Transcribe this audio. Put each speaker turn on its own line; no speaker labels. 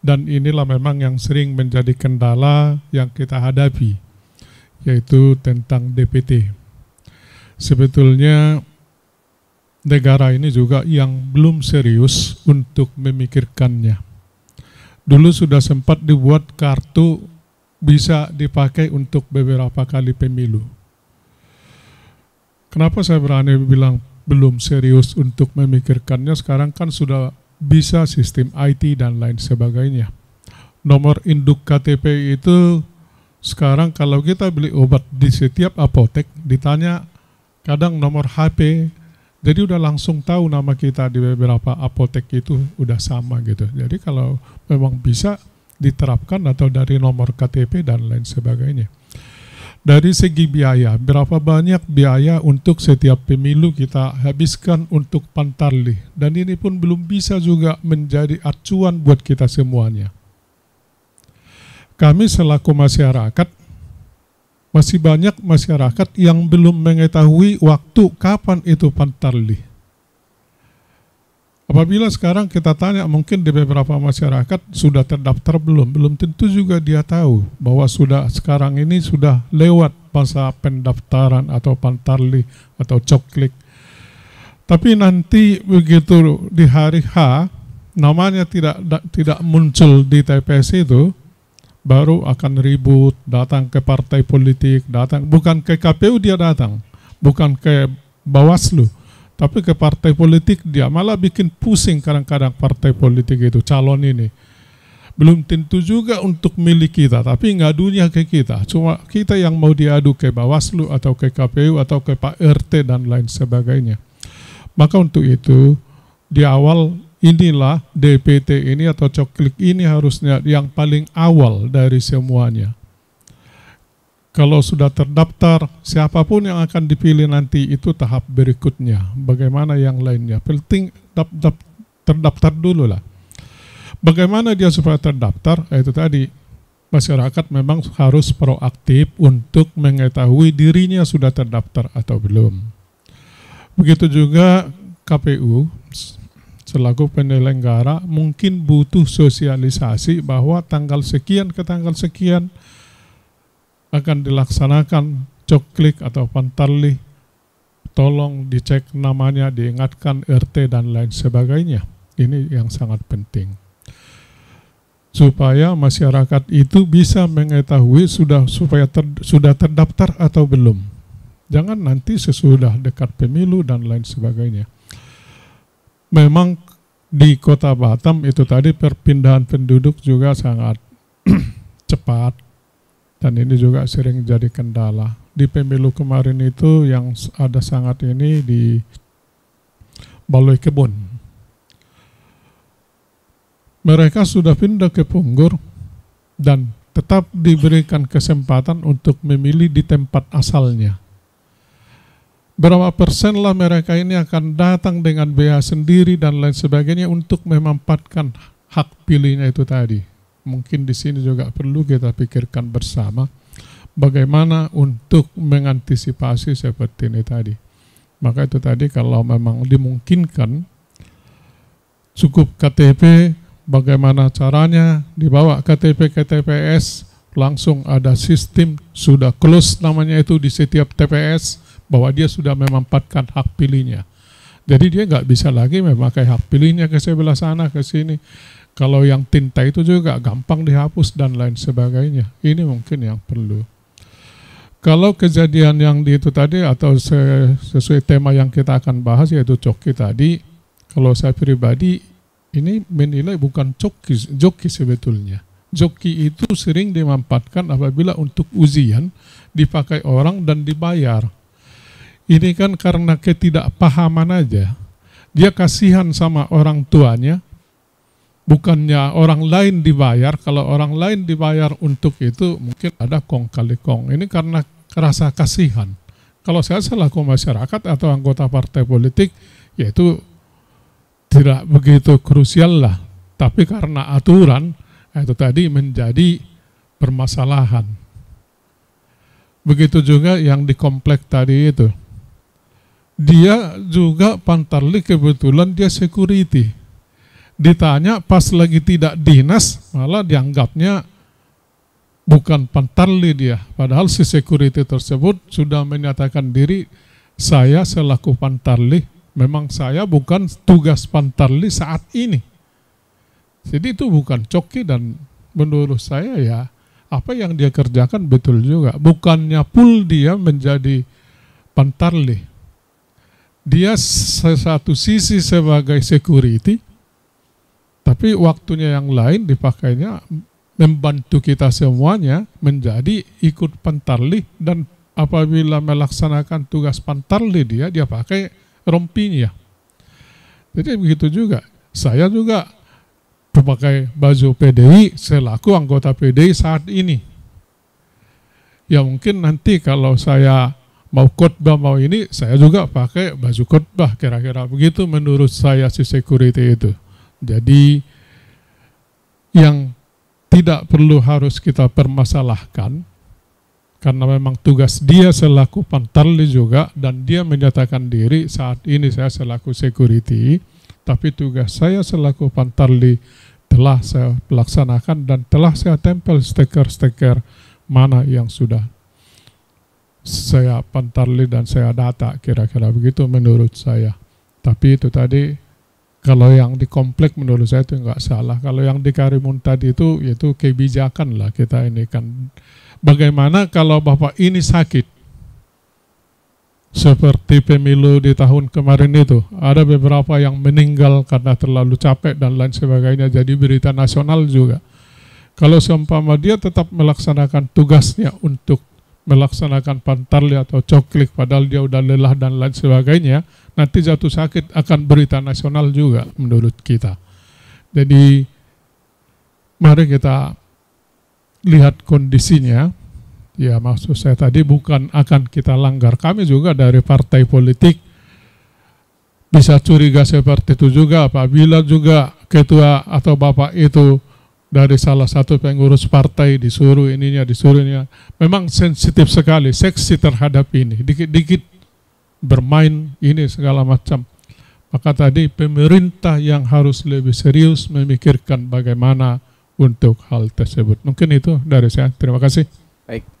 Dan inilah memang yang sering menjadi kendala yang kita hadapi, yaitu tentang DPT. Sebetulnya negara ini juga yang belum serius untuk memikirkannya. Dulu sudah sempat dibuat kartu bisa dipakai untuk beberapa kali pemilu. Kenapa saya berani bilang belum serius untuk memikirkannya? Sekarang kan sudah bisa sistem IT dan lain sebagainya. Nomor induk KTP itu sekarang kalau kita beli obat di setiap apotek ditanya kadang nomor HP jadi udah langsung tahu nama kita di beberapa apotek itu udah sama gitu. Jadi kalau memang bisa diterapkan atau dari nomor KTP dan lain sebagainya. Dari segi biaya, berapa banyak biaya untuk setiap pemilu kita habiskan untuk pantarli. Dan ini pun belum bisa juga menjadi acuan buat kita semuanya. Kami selaku masyarakat, masih banyak masyarakat yang belum mengetahui waktu kapan itu pantarli Apabila sekarang kita tanya mungkin di beberapa masyarakat sudah terdaftar belum? Belum tentu juga dia tahu bahwa sudah sekarang ini sudah lewat masa pendaftaran atau pantarli atau coklik. Tapi nanti begitu di hari H namanya tidak tidak muncul di TPS itu baru akan ribut datang ke partai politik datang bukan ke KPU dia datang bukan ke Bawaslu tapi ke partai politik dia malah bikin pusing kadang-kadang partai politik itu calon ini. Belum tentu juga untuk milik kita, tapi ngadunya ke kita. Cuma kita yang mau diadu ke Bawaslu atau ke KPU atau ke Pak RT dan lain sebagainya. Maka untuk itu di awal inilah DPT ini atau coklik ini harusnya yang paling awal dari semuanya kalau sudah terdaftar, siapapun yang akan dipilih nanti itu tahap berikutnya. Bagaimana yang lainnya? Penting terdaftar dulu lah. Bagaimana dia supaya terdaftar? Ya, itu tadi masyarakat memang harus proaktif untuk mengetahui dirinya sudah terdaftar atau belum. Begitu juga KPU selaku penyelenggara mungkin butuh sosialisasi bahwa tanggal sekian ke tanggal sekian akan dilaksanakan coklik atau pantarli tolong dicek namanya, diingatkan RT dan lain sebagainya. Ini yang sangat penting. Supaya masyarakat itu bisa mengetahui sudah supaya ter, sudah terdaftar atau belum. Jangan nanti sesudah dekat pemilu dan lain sebagainya. Memang di kota Batam itu tadi perpindahan penduduk juga sangat cepat dan ini juga sering jadi kendala. Di pemilu kemarin itu yang ada sangat ini di Baloi Kebun. Mereka sudah pindah ke Punggur dan tetap diberikan kesempatan untuk memilih di tempat asalnya berapa persen lah mereka ini akan datang dengan bea sendiri dan lain sebagainya untuk memanfaatkan hak pilihnya itu tadi mungkin di sini juga perlu kita pikirkan bersama bagaimana untuk mengantisipasi seperti ini tadi. Maka itu tadi kalau memang dimungkinkan cukup KTP bagaimana caranya dibawa KTP ke TPS langsung ada sistem sudah close namanya itu di setiap TPS bahwa dia sudah memanfaatkan hak pilihnya. Jadi dia nggak bisa lagi memakai hak pilihnya ke sebelah sana ke sini. Kalau yang tinta itu juga gampang dihapus dan lain sebagainya. Ini mungkin yang perlu. Kalau kejadian yang di itu tadi atau sesuai tema yang kita akan bahas yaitu coki tadi, kalau saya pribadi ini menilai bukan coki, joki sebetulnya. Joki itu sering dimanfaatkan apabila untuk ujian dipakai orang dan dibayar. Ini kan karena ketidakpahaman aja. Dia kasihan sama orang tuanya, bukannya orang lain dibayar kalau orang lain dibayar untuk itu mungkin ada kong kali kong ini karena rasa kasihan kalau saya selaku masyarakat atau anggota partai politik yaitu tidak begitu krusial lah tapi karena aturan itu tadi menjadi permasalahan begitu juga yang di komplek tadi itu dia juga pantarli kebetulan dia security Ditanya pas lagi tidak dinas, malah dianggapnya bukan pantarli dia. Padahal si security tersebut sudah menyatakan diri, saya selaku pantarli, memang saya bukan tugas pantarli saat ini. Jadi itu bukan coki dan menurut saya ya, apa yang dia kerjakan betul juga. Bukannya pul dia menjadi pantarli. Dia satu sisi sebagai security, tapi waktunya yang lain dipakainya membantu kita semuanya menjadi ikut pantarlih dan apabila melaksanakan tugas pantarlih dia, dia pakai rompinya. Jadi begitu juga. Saya juga memakai baju PDI selaku anggota PDI saat ini. Ya mungkin nanti kalau saya mau khotbah mau ini, saya juga pakai baju khotbah kira-kira begitu menurut saya si security itu. Jadi yang tidak perlu harus kita permasalahkan karena memang tugas dia selaku pantarli juga dan dia menyatakan diri saat ini saya selaku security tapi tugas saya selaku pantarli telah saya pelaksanakan dan telah saya tempel stiker-stiker mana yang sudah saya pantarli dan saya data kira-kira begitu menurut saya tapi itu tadi kalau yang di komplek menurut saya itu nggak salah. Kalau yang di Karimun tadi itu yaitu kebijakan lah kita ini kan. Bagaimana kalau Bapak ini sakit? Seperti pemilu di tahun kemarin itu, ada beberapa yang meninggal karena terlalu capek dan lain sebagainya, jadi berita nasional juga. Kalau seumpama dia tetap melaksanakan tugasnya untuk melaksanakan pantarli atau coklik padahal dia udah lelah dan lain sebagainya, nanti jatuh sakit akan berita nasional juga menurut kita. Jadi mari kita lihat kondisinya. Ya maksud saya tadi bukan akan kita langgar. Kami juga dari partai politik bisa curiga seperti itu juga apabila juga ketua atau bapak itu dari salah satu pengurus partai disuruh ininya disuruhnya, memang sensitif sekali seksi terhadap ini dikit-dikit bermain ini segala macam maka tadi pemerintah yang harus lebih serius memikirkan bagaimana untuk hal tersebut mungkin itu dari saya terima kasih baik